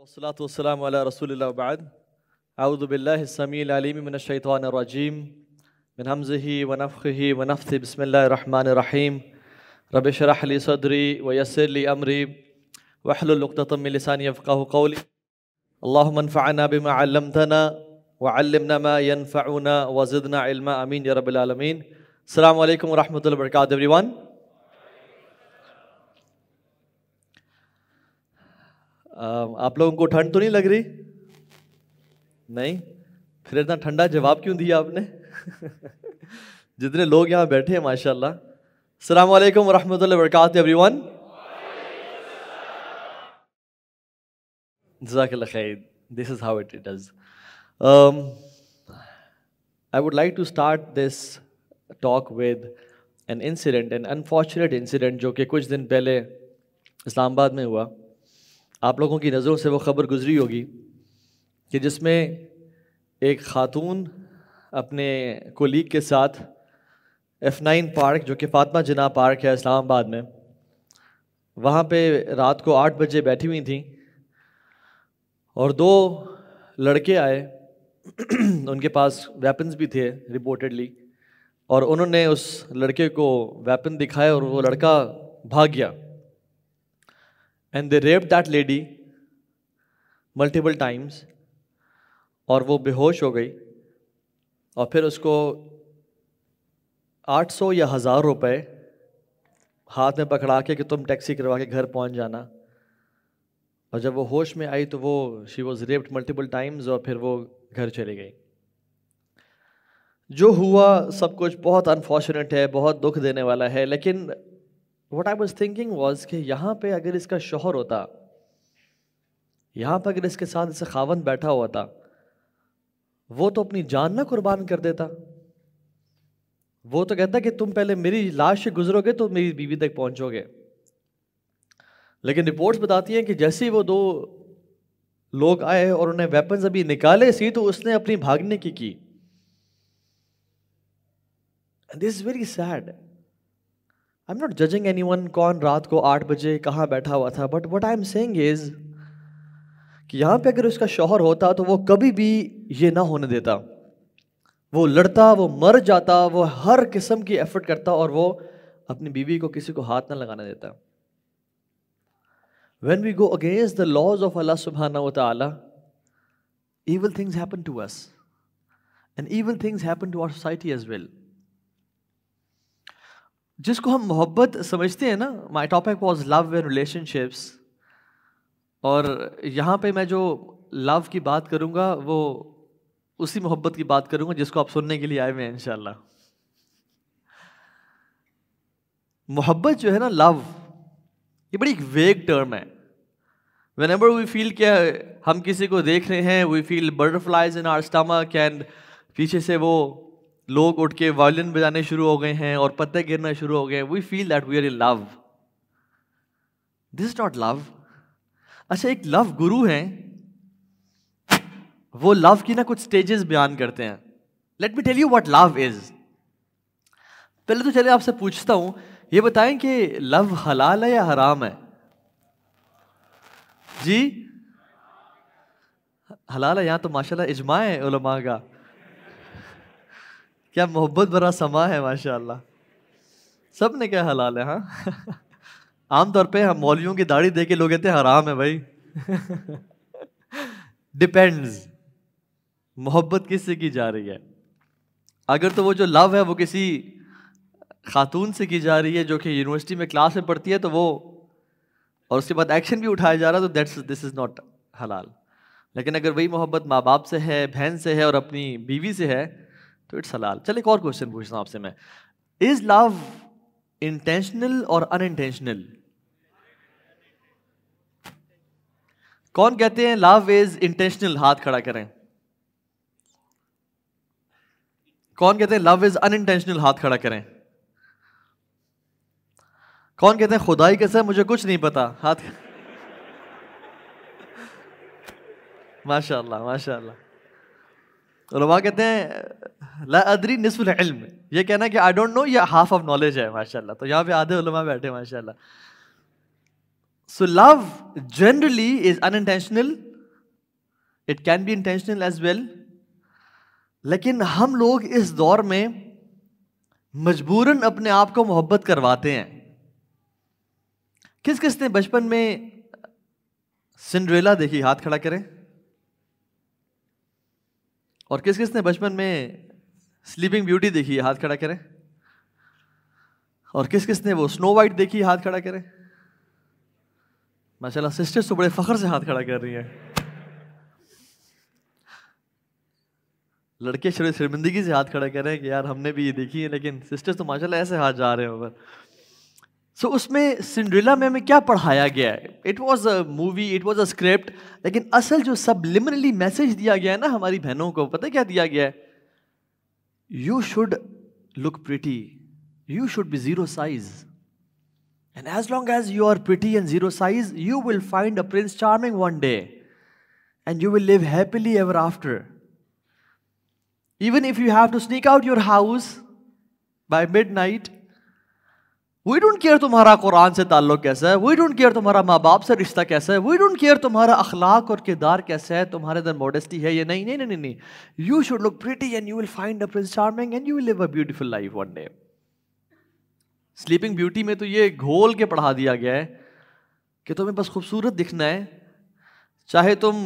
والصلاة والسلام على رسول الله وبعد أعوذ بالله السميع العليم من الشيطان الرجيم من همزه ونفخه ونفثه بسم الله الرحمن الرحيم رب اشرح لي صدري ويسر لي أمري واحلل عقدة من لساني يفقه قولي اللهم انفعنا بما علمتنا وعلمنا ما ينفعنا وزدنا علما امين يا رب العالمين السلام عليكم ورحمة الله وبركاته everyone आप लोगों को ठंड तो नहीं लग रही नहीं फिर इतना ठंडा जवाब क्यों दिया आपने जितने लोग यहाँ बैठे हैं माशाल्लाह सलाम वालेकुम वरहमतुल्लाहि वबरकातुहू एवरीवन खैर this is how it it is I would like to start this talk with an incident an unfortunate incident जो कि कुछ दिन पहले इस्लामाबाद में हुआ आप लोगों की नज़रों से वो ख़बर गुजरी होगी कि जिसमें एक ख़ातून अपने कोलीग के साथ एफ़ नाइन पार्क जो कि फातमा जना पार्क है इस्लामाबाद में वहाँ पे रात को आठ बजे बैठी हुई थी और दो लड़के आए उनके पास वेपन्स भी थे रिपोर्टेडली और उन्होंने उस लड़के को वेपन दिखाया और वो लड़का भाग गया and they rape that lady multiple times और वो बेहोश हो गई और फिर उसको 800 या हज़ार रुपए हाथ में पकड़ा के कि तुम टैक्सी करवा के घर पहुंच जाना और जब वो होश में आई तो वो she was raped multiple times और फिर वो घर चली गई जो हुआ सब कुछ बहुत अनफॉर्चुनेट है बहुत दुख देने वाला है लेकिन what I was thinking was कि यहाँ पे अगर इसका शोहर होता यहाँ पर अगर इसके साथ इसे खावन बैठा हुआ था वो तो अपनी जान ना कुर्बान कर देता वो तो कहता कि तुम पहले मेरी लाश से गुजरोगे तो मेरी बीवी तक पहुंचोगे लेकिन रिपोर्ट्स बताती हैं कि जैसे ही वो दो लोग आए और उन्हें वेपन्स अभी निकाले सी तो उसने अपनी भागने की की this is very sad I am not judging anyone कौन रात को आठ बजे कहाँ बैठा हुआ था but what I am saying is कि यहाँ पे अगर उसका शोहर होता तो वो कभी भी ये ना होने देता वो लड़ता वो मर जाता वो हर किस्म की एफर्ट करता और वो अपनी बीवी को किसी को हाथ ना लगाना देता when we go against the laws of Allah सुबहाना तला evil things to us and and things things happen to our society as well जिसको हम मोहब्बत समझते हैं ना my topic was love and relationships और यहाँ पे मैं जो लव की बात करूँगा वो उसी मोहब्बत की बात करूँगा जिसको आप सुनने के लिए आए हुए हैं इनशाला मोहब्बत जो है ना लव ये बड़ी एक वेग टर्म है वेन एवर वी फील क्या हम किसी को देख रहे हैं we feel butterflies in our stomach and पीछे से वो लोग उठ के वायलिन बजाने शुरू हो गए हैं और पत्ते गिरना शुरू हो गए we feel that we are in love this not love अच्छा एक लव गुरु हैं वो लव की ना कुछ स्टेजेस बयान करते हैं let me tell you what love is पहले तो चले आपसे पूछता हूं ये बताएं कि लव हलाल है या हराम है जी हलाल है यहाँ तो माशाल्लाह इजमा है उलमा का क्या मोहब्बत भरा समा है माशा सब ने क्या हलाल है हाँ आमतौर पर हम मौलियों की दाढ़ी दे के लोग कहते हराम है भाई डिपेंड्स मोहब्बत किससे की जा रही है अगर तो वो जो लव है वो किसी खातून से की जा रही है जो कि यूनिवर्सिटी में क्लास में पढ़ती है तो वो और उसके बाद एक्शन भी उठाया जा रहा है तो दैट्स दिस इज़ नॉट हलाल लेकिन अगर वही मोहब्बत माँ बाप से है बहन से है और अपनी बीवी से है तो इट्स हलाल चल एक और क्वेश्चन पूछता हूँ आपसे मैं इज लव इंटेंशनल और अनइंटेंशनल कौन कहते हैं लव इज इंटेंशनल हाथ खड़ा करें कौन कहते हैं लव इज अनइंटेंशनल हाथ खड़ा करें कौन कहते हैं खुदाई कैसे मुझे कुछ नहीं पता हाथ माशाल्लाह माशाल्लाह रवा कहते हैं ला अदरी इल्म ये कहना है कि आई डोंट नो ये हाफ ऑफ नॉलेज है माशाल्लाह तो यहाँ पे आधे उलमा बैठे माशाल्लाह so love generally is unintentional it can be intentional as well लेकिन हम लोग इस दौर में मजबूरन अपने आप को मोहब्बत करवाते हैं किस किस ने बचपन में सिंड्रेला देखी हाथ खड़ा करें और किस किस ने बचपन में स्लीपिंग ब्यूटी देखी है हाथ खड़ा करें और किस किस ने वो स्नो वाइट देखी हाथ खड़ा करें माशाल्लाह सिस्टर्स तो बड़े फखर से हाथ खड़ा कर रही है लड़के शर्मिंदगी से हाथ खड़ा कर रहे हैं कि यार हमने भी ये देखी है लेकिन सिस्टर्स तो माशाल्लाह ऐसे हाथ जा रहे हैं ऊपर सो so, उसमें सिंड्रिला में हमें क्या पढ़ाया गया है it was a movie it was a script लेकिन असल जो सब लिमरली मैसेज दिया गया है ना हमारी बहनों को पता क्या दिया गया है you should look pretty you should be zero size and as long as you are pretty and zero size you will find a prince charming one day and you will live happily ever after even if you have to sneak out your house by midnight we don't care तुम्हारा कुरान से ताल्लुक़ कैसा है we don't care तुम्हारा माँ बाप से रिश्ता कैसा है वी डोंट केयर तुम्हारा अखलाक और किरदार कैसा है तुम्हारे अंदर मॉडेस्टी है या नहीं नहीं नहीं नहीं you should look pretty and you will find a prince charming and you will live a beautiful life one day sleeping beauty में तो ये घोल के पढ़ा दिया गया है कि तुम्हें बस खूबसूरत दिखना है चाहे तुम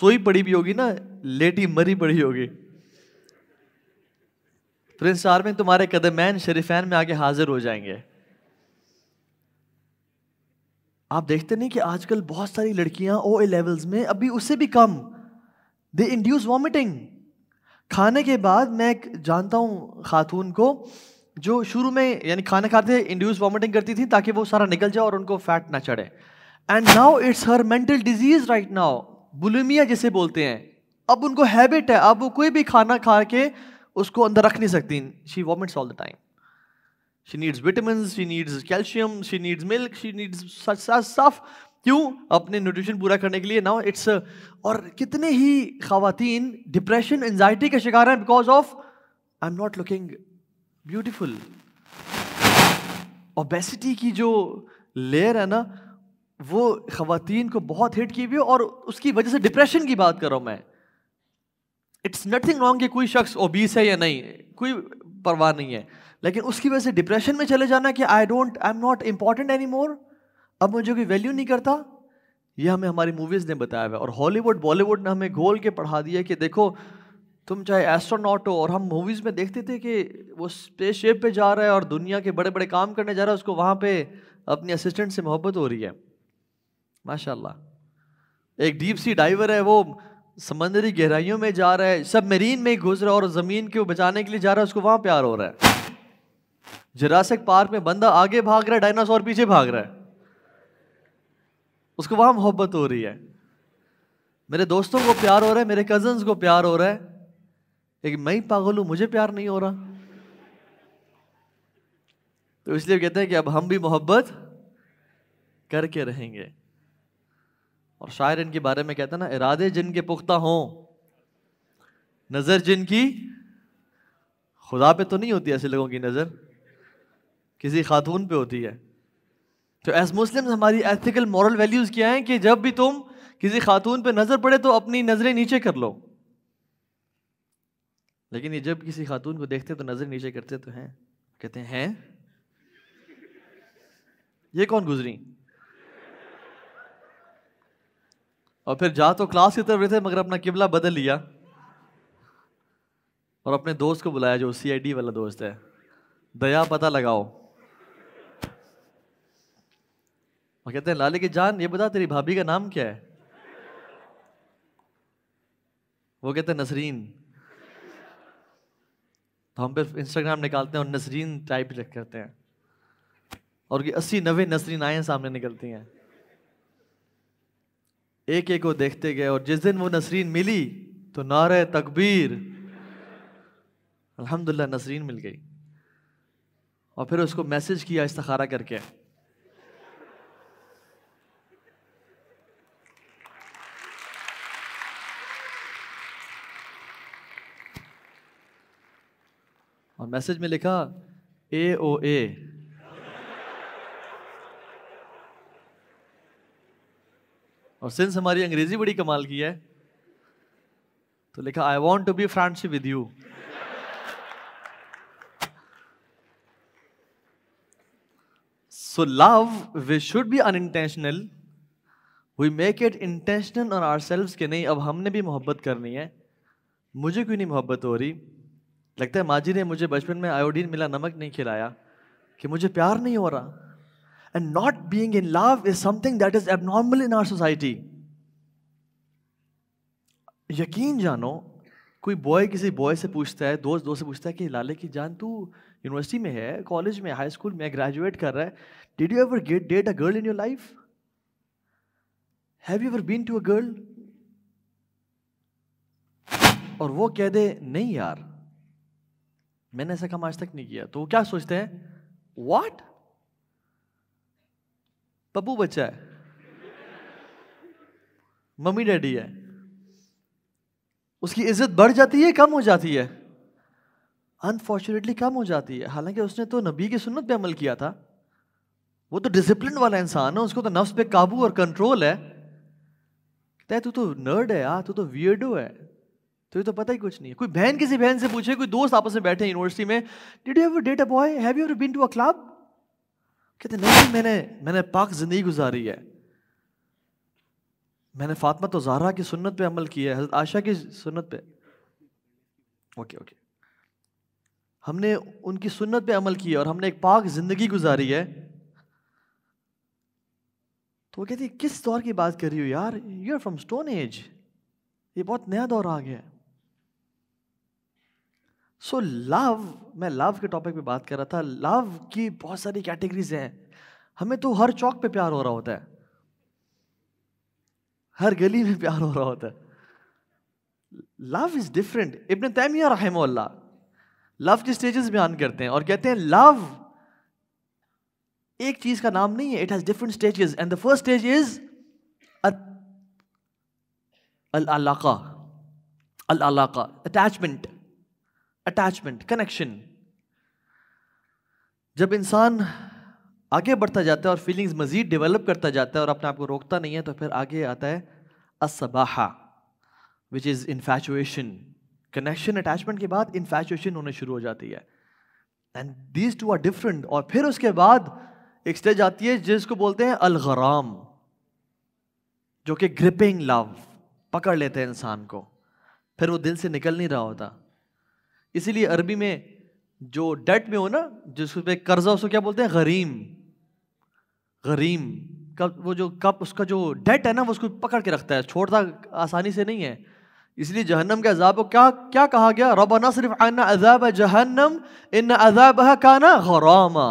सोई पड़ी भी होगी ना लेटी मरी पड़ी होगी तो प्रिंस इन में तुम्हारे कदमैन शरीफैन में आगे हाजिर हो जाएंगे आप देखते नहीं कि आजकल बहुत सारी लड़कियां ओ ए लेवल्स में अभी उससे भी कम दे इंड्यूस वॉमिटिंग खाने के बाद मैं एक जानता हूं खातून को जो शुरू में यानी खाना खाते इंड्यूस वॉमिटिंग करती थी ताकि वो सारा निकल जाए और उनको फैट ना चढ़े and now it's her mental disease right now bulimia जिसे बोलते हैं अब उनको हैबिट है अब वो कोई भी खाना खा के उसको अंदर रख नहीं सकती she vomits all the time she needs vitamin she needs calcium she needs milk she needs stuff क्यों अपने न्यूट्रिशन पूरा करने के लिए ना इट्स और कितने ही खातन डिप्रेशन एनजाइटी का शिकार हैं because of I am not looking beautiful obesity की जो लेयर है ना वो खातन को बहुत हिट की हुई और उसकी वजह से डिप्रेशन की बात कर रहा हूँ मैं इट्स नथिंग रॉन्ग कि कोई शख्स ओबीस है या नहीं कोई परवाह नहीं है लेकिन उसकी वजह से डिप्रेशन में चले जाना कि I don't I am not important anymore अब मुझे कोई वैल्यू नहीं करता ये हमें हमारी मूवीज़ ने बताया हुआ और हॉलीवुड बॉलीवुड ने हमें घोल के पढ़ा दिया कि देखो तुम चाहे एस्ट्रोनॉट हो और हम मूवीज़ में देखते थे कि वो स्पेस शेप पर जा रहा है और दुनिया के बड़े बड़े काम करने जा रहा है उसको वहाँ पर अपने असिस्टेंट से मोहब्बत हो रही है माशाल्लाह एक डीप सी डाइवर है वो समंदरी गहराइयों में जा रहा है सब मेरीन में घुस रहा है और ज़मीन को बचाने के लिए जा रहा है उसको वहाँ प्यार हो रहा है जरासिक पार्क में बंदा आगे भाग रहा है डायनासोर पीछे भाग रहा है उसको वहाँ मोहब्बत हो रही है मेरे दोस्तों को प्यार हो रहा है मेरे कजन्स को प्यार हो रहा है लेकिन मैं ही पागल हूँ मुझे प्यार नहीं हो रहा तो इसलिए कहते हैं कि अब हम भी मोहब्बत करके रहेंगे और शायर इनके बारे में कहता है ना इरादे जिनके पुख्ता हों नज़र जिनकी खुदा पे तो नहीं होती ऐसे लोगों की नज़र किसी खातून पे होती है तो एज मुस्लिम हमारी एथिकल मॉरल वैल्यूज़ क्या हैं कि जब भी तुम किसी खातून पे नज़र पड़े तो अपनी नज़रें नीचे कर लो लेकिन ये जब किसी खातून को देखते तो नज़र नीचे करते तो हैं कहते हैं ये कौन गुजरी और फिर जा तो क्लास की तरफ थे मगर अपना किबला बदल लिया और अपने दोस्त को बुलाया जो सीआईडी वाला दोस्त है दया पता लगाओ और कहते हैं लाले की जान ये बता तेरी भाभी का नाम क्या है वो कहते हैं नसरीन तो हम फिर इंस्टाग्राम निकालते हैं और नसरीन टाइप करते हैं और ये अस्सी नबे नसरीन आए सामने निकलती हैं एक एक को देखते गए और जिस दिन वो नसरीन मिली तो नारे तकबीर अल्हम्दुलिल्लाह नसरीन मिल गई और फिर उसको मैसेज किया इस्तखारा करके और मैसेज में लिखा ए ओ ए और सिंस हमारी अंग्रेजी बड़ी कमाल की है तो लिखा I want to be friendship with you so love we should be intentional we make it intentional on ourselves के नहीं अब हमने भी मोहब्बत करनी है मुझे क्यों नहीं मोहब्बत हो रही लगता है माजी ने मुझे बचपन में आयोडीन मिला नमक नहीं खिलाया कि मुझे प्यार नहीं हो रहा And not being in love is something that is abnormal in our society. यकीन जानो कोई बॉय किसी बॉय से पूछता है दोस्त दोस्त से पूछता है कि लाले की जान तू यूनिवर्सिटी में है कॉलेज में हाई स्कूल में ग्रेजुएट कर रहा है did you ever get date a girl in your life have you ever been to a girl और वो कह दे नहीं यार मैंने ऐसा काम आज तक नहीं किया तो वो क्या सोचते हैं वाट पप्पू बच्चा है मम्मी डैडी है उसकी इज्जत बढ़ जाती है कम हो जाती है अनफॉर्चुनेटली कम हो जाती है हालांकि उसने तो नबी की सुन्नत पे अमल किया था वो तो डिसिप्लिन वाला इंसान है उसको तो नफ्स पे काबू और कंट्रोल है कहता तू तो नर्ड है यार तू तो वियर्डो है तुझे तो पता ही कुछ नहीं है कोई बहन किसी बहन से पूछे कोई दोस्त आपस में बैठे यूनिवर्सिटी में did you date a boy have you been to a club कहते नहीं मैंने मैंने पाक ज़िंदगी गुजारी है मैंने फातमा तो जहरा की सुन्नत पे अमल किया है आशा की सुन्नत पे ओके ओके हमने उनकी सुन्नत पे अमल किया और हमने एक पाक ज़िंदगी गुजारी है तो वो कहती है किस दौर की बात कर रही हो यार you are from stone age ये बहुत नया दौर आ गया है सो so, लव मैं लव के टॉपिक पे बात कर रहा था लव की बहुत सारी कैटेगरीज हैं हमें तो हर चौक पे प्यार हो रहा होता है हर गली में प्यार हो रहा होता है love is different Ibn Taymiyyah रहम लव के स्टेजेस बयान करते हैं और कहते हैं लव एक चीज का नाम नहीं है it has different stages and the first stage is अल अलाका अल अलाका अटैचमेंट अटैचमेंट कनेक्शन जब इंसान आगे बढ़ता जाता है और फीलिंग्स मज़ीद डेवलप करता जाता है और अपने आप को रोकता नहीं है तो फिर आगे आता है असबाहा which is infatuation connection attachment के बाद इन्फेचुएशन होने शुरू हो जाती है and these two are different और फिर उसके बाद एक स्टेज आती है जिसको बोलते हैं अलगराम जो कि ग्रिपिंग लव पकड़ लेते हैं इंसान को फिर वो दिल से निकल नहीं रहा होता इसीलिए अरबी में जो डेट में हो ना जिस पे कर्जा उसको क्या बोलते हैं गरीम गरीम कब वो जो कब उसका जो डेट है ना वो उसको पकड़ के रखता है छोड़ता आसानी से नहीं है इसलिए जहन्नम के अजाब को क्या क्या कहा गया रब ना सिर्फ आना अजाब जहन्नम इन अजाब का ना गरामा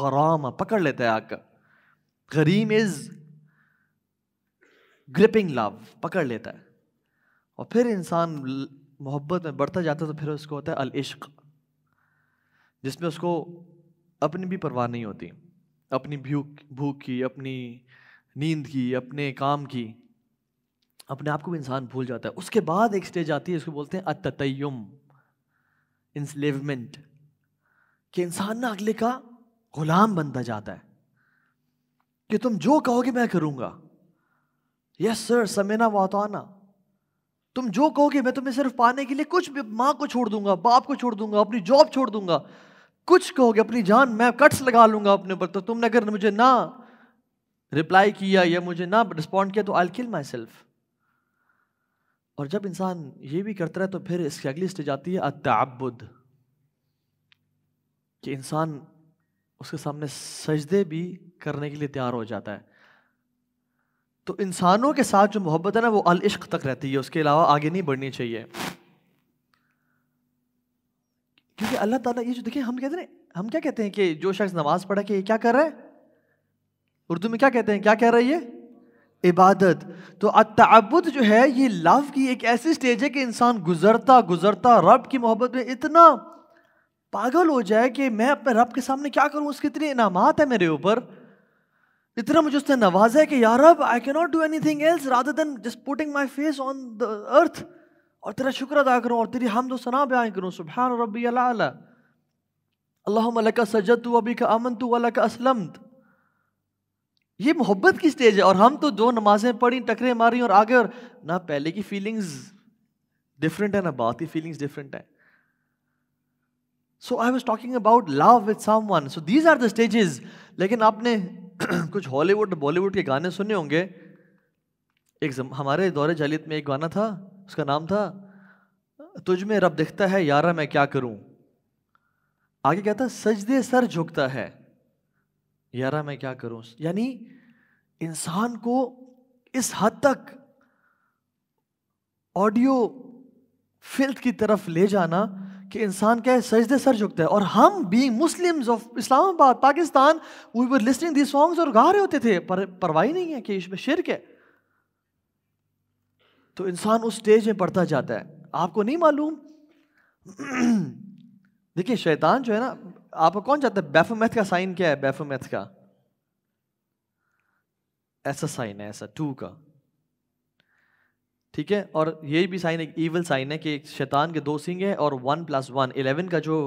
गरामा पकड़ लेता है आग का गरीम इज ग्रिपिंग लव पकड़ लेता है और फिर इंसान मोहब्बत में बढ़ता जाता तो फिर उसको होता है अल इश्क जिसमें उसको अपनी भी परवाह नहीं होती अपनी भूख भूख की अपनी नींद की अपने काम की अपने आप को भी इंसान भूल जाता है उसके बाद एक स्टेज आती है उसको बोलते हैं अततयम इंस्लेवमेंट कि इंसान ना अगले का गुलाम बनता जाता है कि तुम जो कहोगे मैं करूँगा यस सर समेना वाताना तुम जो कहोगे मैं तुम्हें सिर्फ पाने के लिए कुछ भी माँ को छोड़ दूंगा बाप को छोड़ दूंगा अपनी जॉब छोड़ दूंगा कुछ कहोगे अपनी जान मैं कट्स लगा लूंगा अपने पर तो तुमने अगर मुझे ना रिप्लाई किया या मुझे ना रिस्पॉन्ड किया तो आई किल माई सेल्फ और जब इंसान ये भी करता है तो फिर इसकी अगली स्टेज आती है अत्याबुद कि इंसान उसके सामने सजदे भी करने के लिए तैयार हो जाता है तो इंसानों के साथ जो मोहब्बत है ना वो अल इश्क तक रहती है उसके अलावा आगे नहीं बढ़नी चाहिए क्योंकि अल्लाह ताला ये जो देखिए हम कहते हैं हम क्या कहते हैं कि जो शख्स नमाज पढ़ा कि ये क्या कर रहा है उर्दू में क्या कहते हैं क्या कह रहा है ये इबादत तो अतबुद जो है ये लव की एक ऐसी स्टेज है कि इंसान गुजरता गुजरता रब की मोहब्बत में इतना पागल हो जाए कि मैं अपने रब के सामने क्या करूं उसके इतने इनामत है मेरे ऊपर इतना मुझे उसने नवाजा है कि यार अब I can not do thing else rather than just putting my face on the earth और तेरा शुक्र अदा करूँ और तेरी हम दो सना बयान करूँ सुबह रबी अल्लाह का सजत तू अबी का अमन तू अल का असलम ये मोहब्बत की स्टेज है और हम तो दो नमाजें पढ़ी टकरे मारी और आगे और ना पहले की फीलिंग्स डिफरेंट है ना बात की फीलिंग्स डिफरेंट है so I was talking about love with someone so these are the stages लेकिन आपने कुछ हॉलीवुड बॉलीवुड के गाने सुने होंगे एक जम, हमारे दौरे जलीत में एक गाना था उसका नाम था तुझ में रब दिखता है यारा मैं क्या करूं आगे क्या था सजदे सर झुकता है यारा मैं क्या करूं यानी इंसान को इस हद तक ऑडियो फिल्थ की तरफ ले जाना कि इंसान क्या है सजदे सर झुकता है और हम भी Muslims of Islamabad Pakistan we were listening the songs और गा रहे होते थे पर परवाही नहीं है कि इसमें शिरक है तो इंसान उस स्टेज में पढ़ता जाता है आपको नहीं मालूम देखिए शैतान जो है ना आपको कौन चाहता है बैफोमैथ का साइन क्या है बैफोमैथ का ऐसा साइन है ऐसा टू का ठीक है और ये भी साइन एक ईवल साइन है कि शैतान के दो सिंह है और वन प्लस वन इलेवन का जो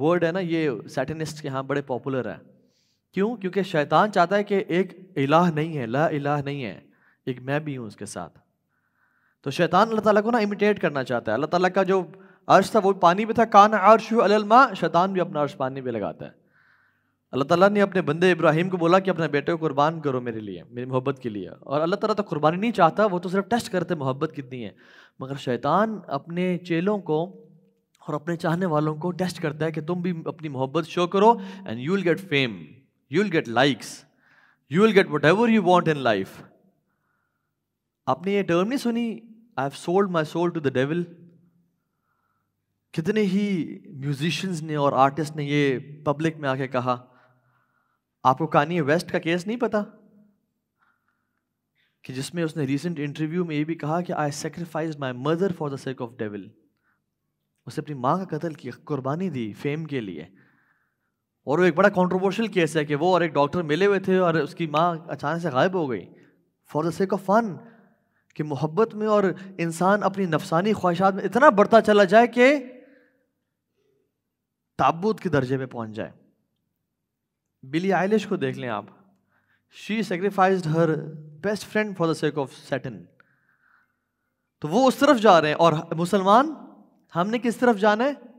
वर्ड है ना ये सैटनिस्ट के यहाँ बड़े पॉपुलर है क्यों क्योंकि शैतान चाहता है कि एक इलाह नहीं है ला इलाह नहीं है एक मैं भी हूँ उसके साथ तो शैतान अल्लाह ताला को ना इमिटेट करना चाहता है अल्लाह ताला का जो अर्श था वो पानी पे था कान अर्श अलमा शैतान भी अपना अर्श पानी पे लगाता है अल्लाह ताला ने अपने बंदे इब्राहिम को बोला कि अपने बेटे को कुर्बान करो मेरे लिए मेरी मोहब्बत के लिए और अल्लाह ताला तो कुर्बानी नहीं चाहता वो तो सिर्फ टेस्ट करते मोहब्बत कितनी है मगर शैतान अपने चेलों को और अपने चाहने वालों को टेस्ट करता है कि तुम भी अपनी मोहब्बत शो करो and you will get fame you will get likes you will get whatever you want in life आपने ये टर्म नहीं सुनी I have sold my soul to the devil कितने ही म्यूजिशंस ने और आर्टिस्ट ने ये पब्लिक में आके कहा आपको कानी वेस्ट का केस नहीं पता कि जिसमें उसने रिसेंट इंटरव्यू में ये भी कहा कि I sacrifice my mother for the sake of devil उसने अपनी माँ का कत्ल किया कुर्बानी दी फेम के लिए और वो एक बड़ा कॉन्ट्रोवर्शियल केस है कि वो और एक डॉक्टर मिले हुए थे और उसकी माँ अचानक से गायब हो गई for the sake of fun कि मोहब्बत में और इंसान अपनी नफसानी ख्वाहिशात में इतना बढ़ता चला जाए कि ताबूत के दर्जे में पहुंच जाए बिली आइलिश को देख लें आप she sacrifice her best friend for the sake of Satan तो वो उस तरफ जा रहे हैं और मुसलमान हमने किस तरफ जाना है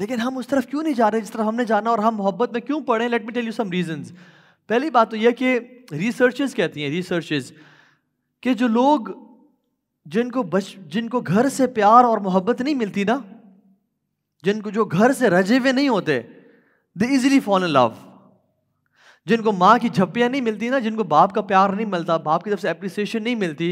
लेकिन हम उस तरफ क्यों नहीं जा रहे जिस तरफ हमने जाना और हम मोहब्बत में क्यों पढ़े let me tell you some reasons पहली बात तो यह कि रिसर्चेस कहती हैं रिसर्चेस कि जो लोग जिनको बच जिनको घर से प्यार और मोहब्बत नहीं मिलती ना जिनको जो घर से रजे हुए नहीं होते they easily fall in love जिनको माँ की झप्पियाँ नहीं मिलती ना जिनको बाप का प्यार नहीं मिलता बाप की तरफ से अप्रिसिएशन नहीं मिलती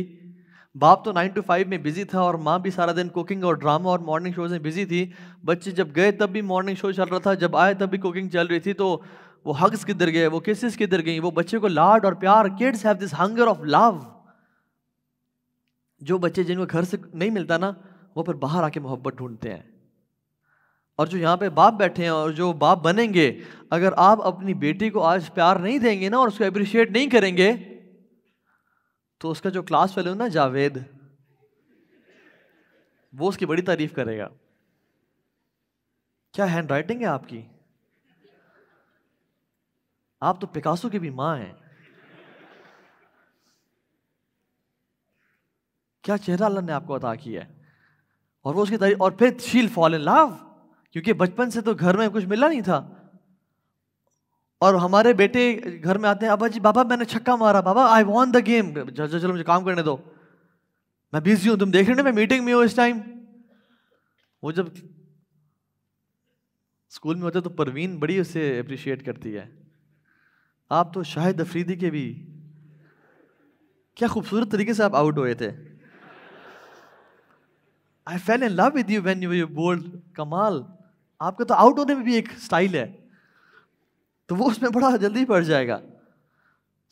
बाप तो नाइन टू फाइव में बिजी था और माँ भी सारा दिन कुकिंग और ड्रामा और मॉर्निंग शोज में बिजी थी बच्चे जब गए तब भी मॉर्निंग शो चल रहा था जब आए तब भी कुकिंग चल रही थी तो वो हग्स किधर गए वो किसिस किधर गई वो बच्चे को लाड और प्यार kids have this hunger of love जो बच्चे जिनको घर से नहीं मिलता ना वो फिर बाहर आके मोहब्बत ढूंढते हैं और जो यहाँ पे बाप बैठे हैं और जो बाप बनेंगे अगर आप अपनी बेटी को आज प्यार नहीं देंगे ना और उसको अप्रिशिएट नहीं करेंगे तो उसका जो क्लास फेलो ना जावेद वो उसकी बड़ी तारीफ करेगा क्या हैंड राइटिंग है आपकी आप तो पिकासो की भी माँ हैं क्या चेहरा अल्लाह ने आपको अदा किया है और वो उसकी तारीफ और फिर शील फॉल इन लव क्योंकि बचपन से तो घर में कुछ मिला नहीं था और हमारे बेटे घर में आते हैं अबा जी बाबा मैंने छक्का मारा बाबा आई वॉन्ट द गेम चलो मुझे काम करने दो मैं बिजी हूं तुम देख रहे हो मैं मीटिंग में हूँ इस टाइम वो जब स्कूल में होते तो परवीन बड़ी उसे अप्रिशिएट करती है आप तो शाहिद अफरीदी के भी क्या खूबसूरत तरीके से आप आउट हुए थे I fell in love with you when you you bowled कमाल आपका तो आउट होने में भी एक स्टाइल है तो वो उसमें बड़ा जल्दी पड़ जाएगा